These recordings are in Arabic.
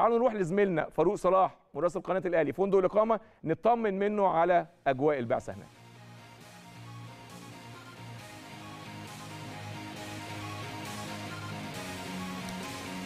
تعالوا نروح لزميلنا فاروق صلاح مراسل قناه الاهلي فندق الاقامه نطمن منه على اجواء البعثه هناك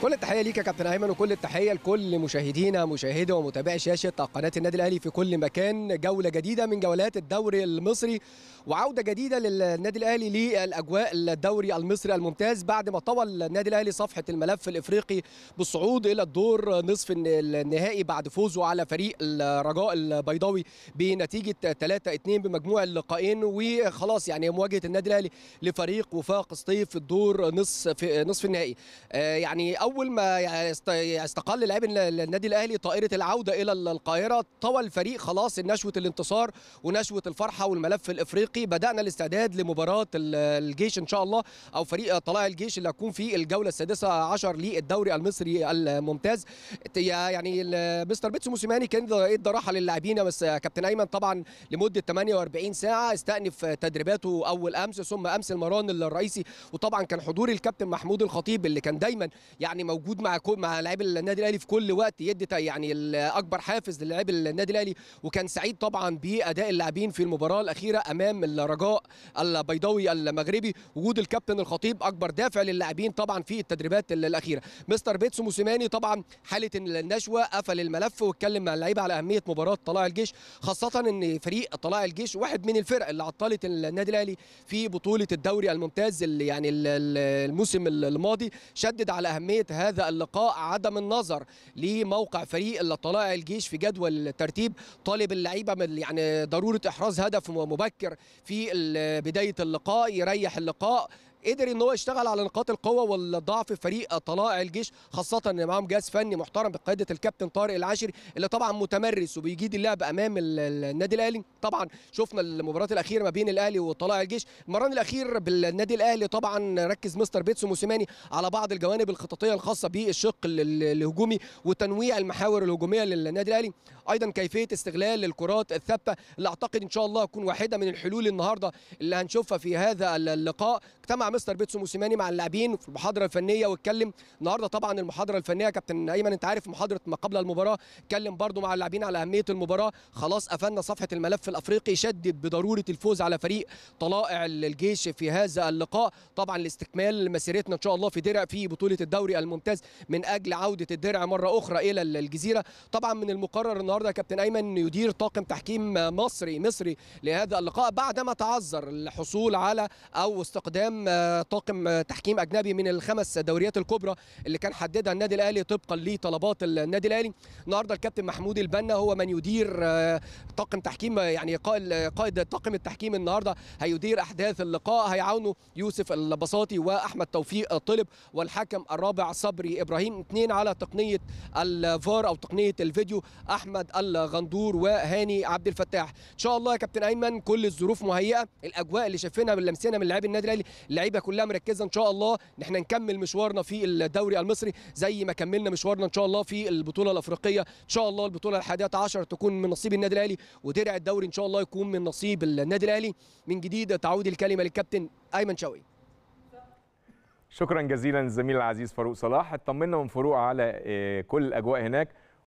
كل التحيه ليك يا كابتن ايمن وكل التحيه لكل مشاهدينا مشاهدي ومتابعي شاشه قناه النادي الاهلي في كل مكان جوله جديده من جولات الدوري المصري وعوده جديده للنادي الاهلي للاجواء الدوري المصري الممتاز بعد ما طول النادي الاهلي صفحه الملف الافريقي بالصعود الى الدور نصف النهائي بعد فوزه على فريق الرجاء البيضاوي بنتيجه 3 2 بمجموع اللقاءين وخلاص يعني مواجهه النادي الاهلي لفريق وفاق سطيف في الدور نصف نصف النهائي آه، يعني اول اول ما يعني استقل لاعب النادي الاهلي طائره العوده الى القاهره طوى الفريق خلاص نشوه الانتصار ونشوه الفرحه والملف الافريقي بدانا الاستعداد لمباراه الجيش ان شاء الله او فريق طلائع الجيش اللي هتكون في الجوله السادسه عشر للدوري المصري الممتاز يعني مستر بيتسو موسيماني كان ادى إيه راحه للاعبين بس كابتن ايمن طبعا لمده 48 ساعه استأنف تدريباته اول امس ثم امس المران الرئيسي وطبعا كان حضور الكابتن محمود الخطيب اللي كان دايما يعني يعني موجود مع مع لعيب النادي الاهلي في كل وقت يدي يعني اكبر حافز للاعب النادي الاهلي وكان سعيد طبعا باداء اللاعبين في المباراه الاخيره امام الرجاء البيضاوي المغربي وجود الكابتن الخطيب اكبر دافع للاعبين طبعا في التدريبات الاخيره مستر بيتسو موسيماني طبعا حاله النشوه قفل الملف واتكلم مع اللعيبه على اهميه مباراه طلائع الجيش خاصه ان فريق طلائع الجيش واحد من الفرق اللي عطلت النادي الاهلي في بطوله الدوري الممتاز اللي يعني الموسم الماضي شدد على اهميه نتيجه هذا اللقاء عدم النظر لموقع فريق اللي طلائع الجيش في جدول الترتيب طالب اللعيبه من يعني ضروره احراز هدف مبكر في بدايه اللقاء يريح اللقاء قدر ان هو يشتغل على نقاط القوه والضعف في فريق طلائع الجيش خاصه ان معاهم جهاز فني محترم بقياده الكابتن طارق العاشري اللي طبعا متمرس وبيجيد اللعب امام النادي الاهلي طبعا شفنا المباراه الاخيره ما بين الاهلي وطلائع الجيش المران الاخير بالنادي الاهلي طبعا ركز مستر بيتسو موسيماني على بعض الجوانب الخططيه الخاصه بالشق الهجومي وتنويع المحاور الهجوميه للنادي الاهلي ايضا كيفيه استغلال الكرات الثابته اللي اعتقد ان شاء الله تكون واحده من الحلول النهارده اللي هنشوفها في هذا اللقاء اجتمع مستر بيتسو موسيماني مع اللاعبين في المحاضره الفنيه واتكلم النهارده طبعا المحاضره الفنيه كابتن ايمن انت عارف محاضره ما قبل المباراه اتكلم برده مع اللاعبين على اهميه المباراه خلاص قفلنا صفحه الملف الافريقي شدد بضروره الفوز على فريق طلائع الجيش في هذا اللقاء طبعا لاستكمال مسيرتنا ان شاء الله في درع في بطوله الدوري الممتاز من اجل عوده الدرع مره اخرى الى الجزيره طبعا من المقرر النهارده كابتن ايمن يدير طاقم تحكيم مصري مصري لهذا اللقاء بعدما تعذر الحصول على او استقدام طاقم تحكيم اجنبي من الخمس دوريات الكبرى اللي كان حددها النادي الاهلي طبقا لطلبات النادي الاهلي النهارده الكابتن محمود البنا هو من يدير آه، طاقم تحكيم يعني قائد طاقم التحكيم النهارده هيدير احداث اللقاء هيعاونه يوسف البساطي واحمد توفيق طلب والحكم الرابع صبري ابراهيم اثنين على تقنيه الفار او تقنيه الفيديو احمد الغندور وهاني عبد الفتاح ان شاء الله يا كابتن ايمن كل الظروف مهيئه الاجواء اللي شايفينها باللمسينا من لاعبي النادي الاهلي اللعيبه كلها مركزه ان شاء الله ان احنا نكمل مشوارنا في الدوري المصري زي ما كملنا مشوارنا ان شاء الله في البطوله الافريقيه ان شاء الله البطوله الحادية عشر تكون من نصيب النادي الاهلي ودرع الدوري ان شاء الله يكون من نصيب النادي الاهلي من جديد تعود الكلمه للكابتن ايمن شوقي شكرا جزيلا الزميل العزيز فاروق صلاح اطمنا من فاروق على آه، كل الاجواء هناك